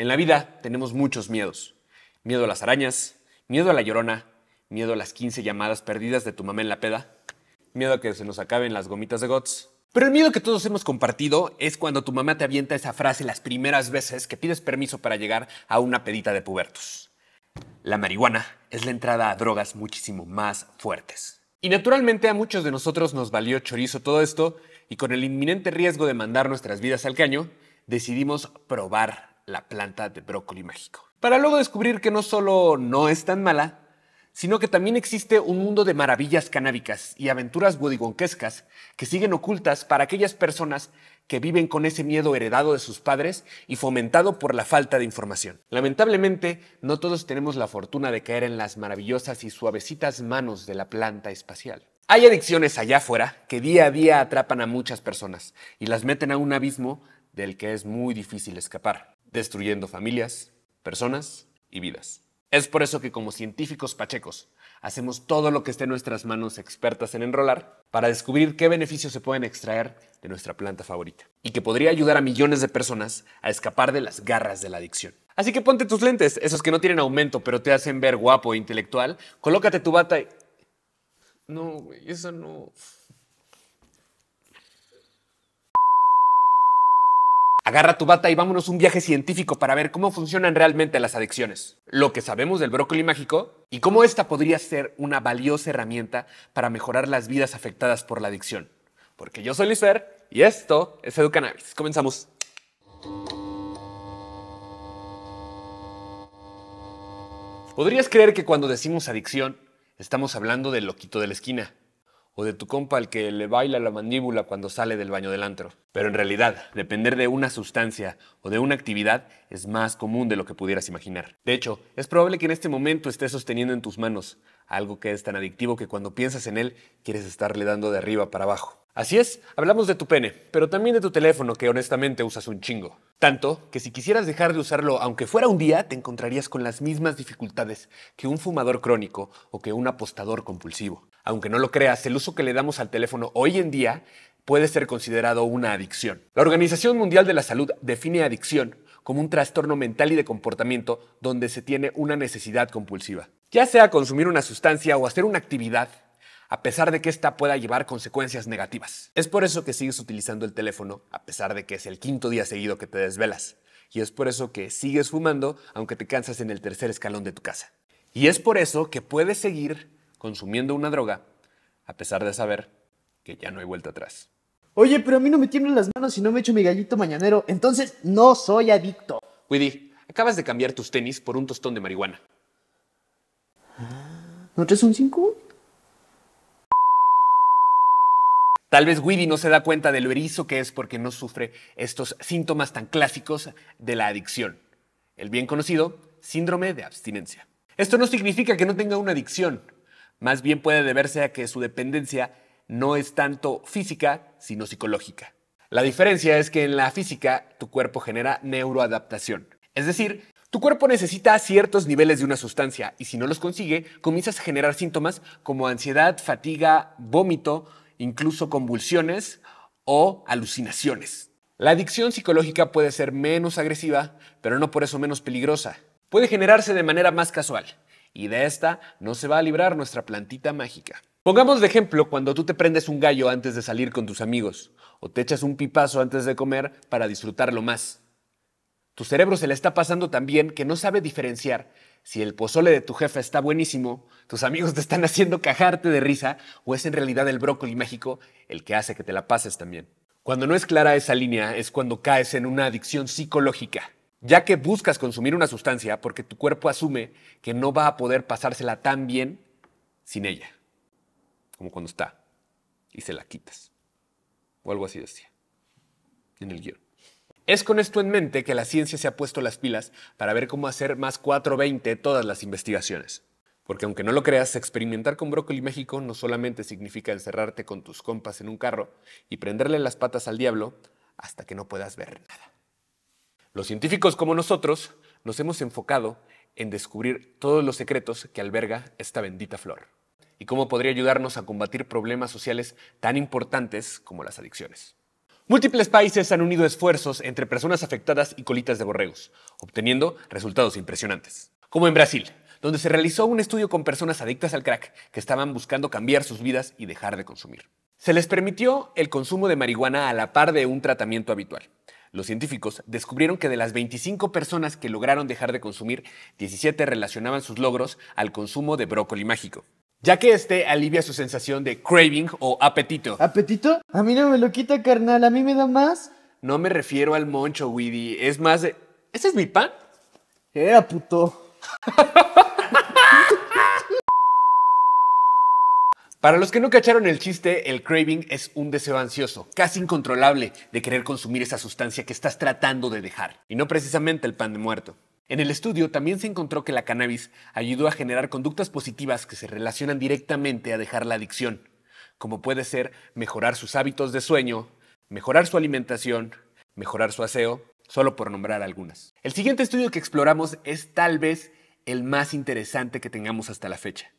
En la vida tenemos muchos miedos. Miedo a las arañas, miedo a la llorona, miedo a las 15 llamadas perdidas de tu mamá en la peda, miedo a que se nos acaben las gomitas de GOTS. Pero el miedo que todos hemos compartido es cuando tu mamá te avienta esa frase las primeras veces que pides permiso para llegar a una pedita de pubertos. La marihuana es la entrada a drogas muchísimo más fuertes. Y naturalmente a muchos de nosotros nos valió chorizo todo esto y con el inminente riesgo de mandar nuestras vidas al caño, decidimos probar la planta de brócoli mágico. Para luego descubrir que no solo no es tan mala, sino que también existe un mundo de maravillas canábicas y aventuras bodigonquescas que siguen ocultas para aquellas personas que viven con ese miedo heredado de sus padres y fomentado por la falta de información. Lamentablemente, no todos tenemos la fortuna de caer en las maravillosas y suavecitas manos de la planta espacial. Hay adicciones allá afuera que día a día atrapan a muchas personas y las meten a un abismo del que es muy difícil escapar destruyendo familias, personas y vidas. Es por eso que como científicos pachecos hacemos todo lo que esté en nuestras manos expertas en enrolar para descubrir qué beneficios se pueden extraer de nuestra planta favorita y que podría ayudar a millones de personas a escapar de las garras de la adicción. Así que ponte tus lentes, esos que no tienen aumento pero te hacen ver guapo e intelectual, colócate tu bata y... No, güey, eso no... Agarra tu bata y vámonos un viaje científico para ver cómo funcionan realmente las adicciones, lo que sabemos del brócoli mágico y cómo esta podría ser una valiosa herramienta para mejorar las vidas afectadas por la adicción. Porque yo soy Lizer y esto es EduCanabis. Comenzamos. ¿Podrías creer que cuando decimos adicción estamos hablando del loquito de la esquina? o de tu compa al que le baila la mandíbula cuando sale del baño del antro. Pero en realidad, depender de una sustancia o de una actividad es más común de lo que pudieras imaginar. De hecho, es probable que en este momento estés sosteniendo en tus manos algo que es tan adictivo que cuando piensas en él quieres estarle dando de arriba para abajo. Así es, hablamos de tu pene, pero también de tu teléfono que honestamente usas un chingo. Tanto que si quisieras dejar de usarlo aunque fuera un día, te encontrarías con las mismas dificultades que un fumador crónico o que un apostador compulsivo. Aunque no lo creas, el uso que le damos al teléfono hoy en día puede ser considerado una adicción. La Organización Mundial de la Salud define adicción como un trastorno mental y de comportamiento donde se tiene una necesidad compulsiva. Ya sea consumir una sustancia o hacer una actividad, a pesar de que ésta pueda llevar consecuencias negativas. Es por eso que sigues utilizando el teléfono, a pesar de que es el quinto día seguido que te desvelas. Y es por eso que sigues fumando, aunque te cansas en el tercer escalón de tu casa. Y es por eso que puedes seguir consumiendo una droga, a pesar de saber que ya no hay vuelta atrás. Oye, pero a mí no me tiemblan las manos y no me echo mi gallito mañanero, entonces no soy adicto. Widdy, acabas de cambiar tus tenis por un tostón de marihuana es un 5 Tal vez woody no se da cuenta de lo erizo que es porque no sufre estos síntomas tan clásicos de la adicción. El bien conocido síndrome de abstinencia. Esto no significa que no tenga una adicción. Más bien puede deberse a que su dependencia no es tanto física, sino psicológica. La diferencia es que en la física tu cuerpo genera neuroadaptación, es decir, tu cuerpo necesita ciertos niveles de una sustancia y si no los consigue, comienzas a generar síntomas como ansiedad, fatiga, vómito, incluso convulsiones o alucinaciones. La adicción psicológica puede ser menos agresiva, pero no por eso menos peligrosa. Puede generarse de manera más casual y de esta no se va a librar nuestra plantita mágica. Pongamos de ejemplo cuando tú te prendes un gallo antes de salir con tus amigos o te echas un pipazo antes de comer para disfrutarlo más. Tu cerebro se le está pasando tan bien que no sabe diferenciar si el pozole de tu jefe está buenísimo, tus amigos te están haciendo cajarte de risa o es en realidad el brócoli mágico el que hace que te la pases también. Cuando no es clara esa línea es cuando caes en una adicción psicológica, ya que buscas consumir una sustancia porque tu cuerpo asume que no va a poder pasársela tan bien sin ella, como cuando está, y se la quitas. O algo así decía, en el guión. Es con esto en mente que la ciencia se ha puesto las pilas para ver cómo hacer más 420 todas las investigaciones. Porque aunque no lo creas, experimentar con Brócoli México no solamente significa encerrarte con tus compas en un carro y prenderle las patas al diablo hasta que no puedas ver nada. Los científicos como nosotros nos hemos enfocado en descubrir todos los secretos que alberga esta bendita flor y cómo podría ayudarnos a combatir problemas sociales tan importantes como las adicciones. Múltiples países han unido esfuerzos entre personas afectadas y colitas de borregos, obteniendo resultados impresionantes. Como en Brasil, donde se realizó un estudio con personas adictas al crack que estaban buscando cambiar sus vidas y dejar de consumir. Se les permitió el consumo de marihuana a la par de un tratamiento habitual. Los científicos descubrieron que de las 25 personas que lograron dejar de consumir, 17 relacionaban sus logros al consumo de brócoli mágico ya que este alivia su sensación de craving o apetito. ¿Apetito? A mí no me lo quita, carnal, a mí me da más. No me refiero al moncho, Weedy, es más de... ¿Ese es mi pan? Era puto. Para los que no cacharon el chiste, el craving es un deseo ansioso, casi incontrolable, de querer consumir esa sustancia que estás tratando de dejar, y no precisamente el pan de muerto. En el estudio también se encontró que la cannabis ayudó a generar conductas positivas que se relacionan directamente a dejar la adicción, como puede ser mejorar sus hábitos de sueño, mejorar su alimentación, mejorar su aseo, solo por nombrar algunas. El siguiente estudio que exploramos es tal vez el más interesante que tengamos hasta la fecha.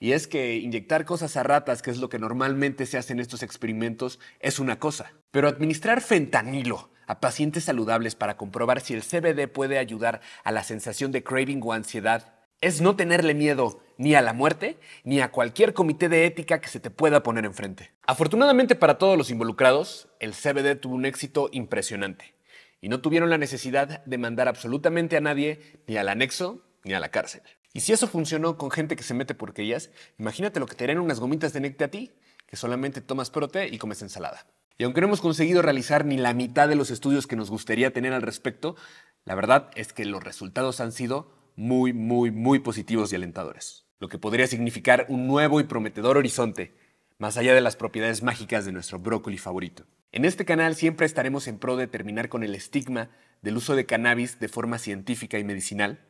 Y es que inyectar cosas a ratas, que es lo que normalmente se hace en estos experimentos, es una cosa. Pero administrar fentanilo a pacientes saludables para comprobar si el CBD puede ayudar a la sensación de craving o ansiedad es no tenerle miedo ni a la muerte, ni a cualquier comité de ética que se te pueda poner enfrente. Afortunadamente para todos los involucrados, el CBD tuvo un éxito impresionante y no tuvieron la necesidad de mandar absolutamente a nadie ni al anexo ni a la cárcel. Y si eso funcionó con gente que se mete porquerías, imagínate lo que te harían unas gomitas de necte a ti, que solamente tomas prote y comes ensalada. Y aunque no hemos conseguido realizar ni la mitad de los estudios que nos gustaría tener al respecto, la verdad es que los resultados han sido muy, muy, muy positivos y alentadores, lo que podría significar un nuevo y prometedor horizonte, más allá de las propiedades mágicas de nuestro brócoli favorito. En este canal siempre estaremos en pro de terminar con el estigma del uso de cannabis de forma científica y medicinal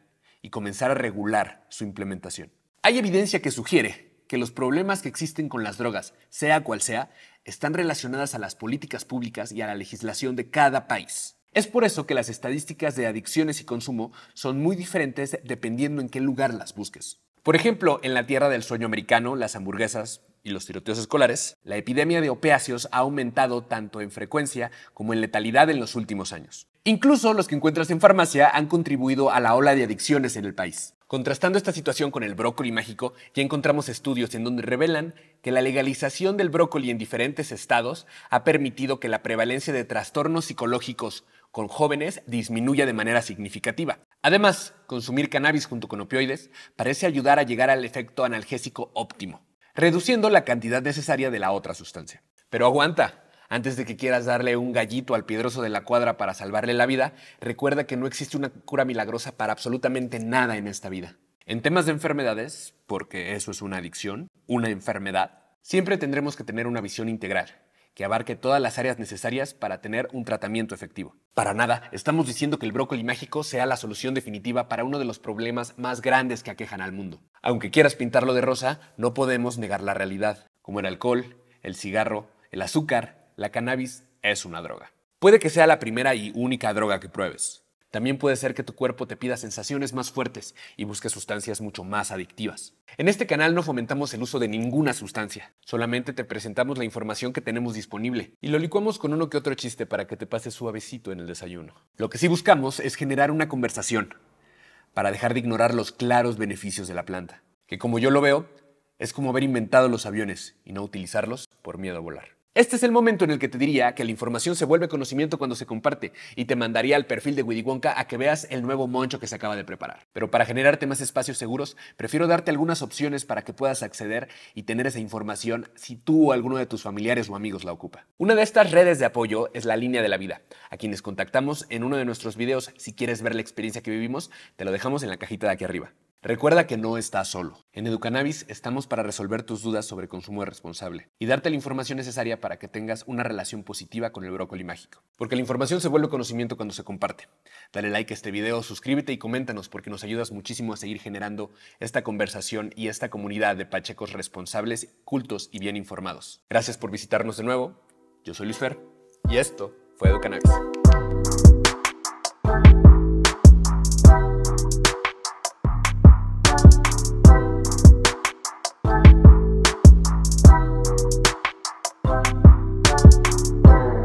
y comenzar a regular su implementación. Hay evidencia que sugiere que los problemas que existen con las drogas, sea cual sea, están relacionadas a las políticas públicas y a la legislación de cada país. Es por eso que las estadísticas de adicciones y consumo son muy diferentes dependiendo en qué lugar las busques. Por ejemplo, en la tierra del sueño americano, las hamburguesas y los tiroteos escolares, la epidemia de opiáceos ha aumentado tanto en frecuencia como en letalidad en los últimos años. Incluso los que encuentras en farmacia han contribuido a la ola de adicciones en el país. Contrastando esta situación con el brócoli mágico, ya encontramos estudios en donde revelan que la legalización del brócoli en diferentes estados ha permitido que la prevalencia de trastornos psicológicos con jóvenes disminuya de manera significativa. Además, consumir cannabis junto con opioides parece ayudar a llegar al efecto analgésico óptimo, reduciendo la cantidad necesaria de la otra sustancia. Pero aguanta, antes de que quieras darle un gallito al piedroso de la cuadra para salvarle la vida, recuerda que no existe una cura milagrosa para absolutamente nada en esta vida. En temas de enfermedades, porque eso es una adicción, una enfermedad, siempre tendremos que tener una visión integral que abarque todas las áreas necesarias para tener un tratamiento efectivo. Para nada, estamos diciendo que el brócoli mágico sea la solución definitiva para uno de los problemas más grandes que aquejan al mundo. Aunque quieras pintarlo de rosa, no podemos negar la realidad, como el alcohol, el cigarro, el azúcar, la cannabis es una droga. Puede que sea la primera y única droga que pruebes. También puede ser que tu cuerpo te pida sensaciones más fuertes y busque sustancias mucho más adictivas. En este canal no fomentamos el uso de ninguna sustancia, solamente te presentamos la información que tenemos disponible y lo licuamos con uno que otro chiste para que te pase suavecito en el desayuno. Lo que sí buscamos es generar una conversación para dejar de ignorar los claros beneficios de la planta, que como yo lo veo, es como haber inventado los aviones y no utilizarlos por miedo a volar. Este es el momento en el que te diría que la información se vuelve conocimiento cuando se comparte y te mandaría al perfil de Widiwonka a que veas el nuevo moncho que se acaba de preparar. Pero para generarte más espacios seguros, prefiero darte algunas opciones para que puedas acceder y tener esa información si tú o alguno de tus familiares o amigos la ocupa. Una de estas redes de apoyo es la línea de la vida, a quienes contactamos en uno de nuestros videos. Si quieres ver la experiencia que vivimos, te lo dejamos en la cajita de aquí arriba. Recuerda que no estás solo. En Educannabis estamos para resolver tus dudas sobre consumo responsable y darte la información necesaria para que tengas una relación positiva con el brócoli mágico. Porque la información se vuelve conocimiento cuando se comparte. Dale like a este video, suscríbete y coméntanos porque nos ayudas muchísimo a seguir generando esta conversación y esta comunidad de pachecos responsables, cultos y bien informados. Gracias por visitarnos de nuevo. Yo soy Luis Fer y esto fue Educannabis.